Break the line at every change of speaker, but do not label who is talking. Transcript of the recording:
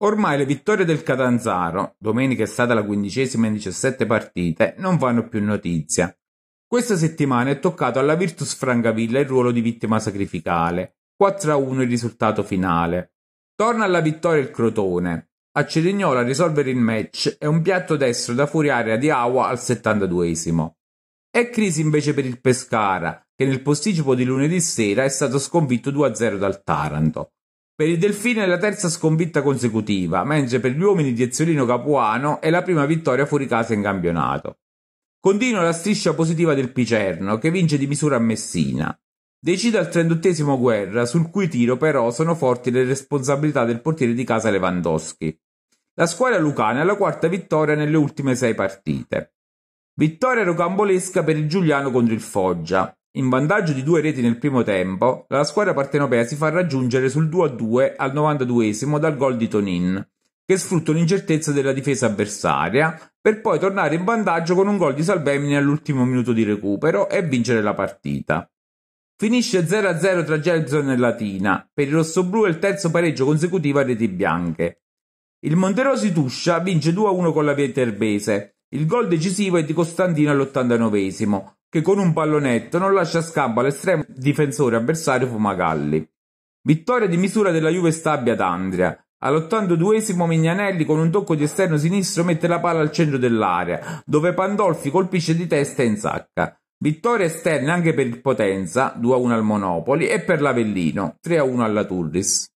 Ormai le vittorie del Catanzaro, domenica è stata la quindicesima in 17 partite, non vanno più notizia. Questa settimana è toccato alla Virtus Francavilla il ruolo di vittima sacrificale. 4-1 il risultato finale. Torna alla vittoria il Crotone. A Cedignola a risolvere il match è un piatto destro da fuori area di Awa al 72esimo. È crisi invece per il Pescara, che nel posticipo di lunedì sera è stato sconfitto 2-0 dal Taranto. Per il Delfino è la terza sconfitta consecutiva, mentre per gli uomini di Ezzolino Capuano è la prima vittoria fuori casa in campionato. Continua la striscia positiva del Picerno, che vince di misura a Messina. Decida al 38 guerra, sul cui tiro però sono forti le responsabilità del portiere di casa Lewandowski. La squadra lucana è la quarta vittoria nelle ultime sei partite. Vittoria rocambolesca per il Giuliano contro il Foggia. In vantaggio di due reti nel primo tempo, la squadra partenopea si fa raggiungere sul 2-2 al 92esimo dal gol di Tonin, che sfrutta l'incertezza della difesa avversaria, per poi tornare in vantaggio con un gol di Salvemini all'ultimo minuto di recupero e vincere la partita. Finisce 0-0 tra Gelson e Latina, per il rossoblù è il terzo pareggio consecutivo a reti bianche. Il Monterosi Tuscia vince 2-1 con la Via Terbese. Il gol decisivo è di Costantino all'89esimo, che con un pallonetto non lascia scampo all'estremo difensore avversario Fumagalli. Vittoria di misura della Juve Stabia d'Andria. All'82esimo Mignanelli con un tocco di esterno sinistro mette la palla al centro dell'area, dove Pandolfi colpisce di testa e sacca. Vittoria esterna anche per il Potenza, 2-1 al Monopoli, e per l'Avellino, 3-1 alla Turris.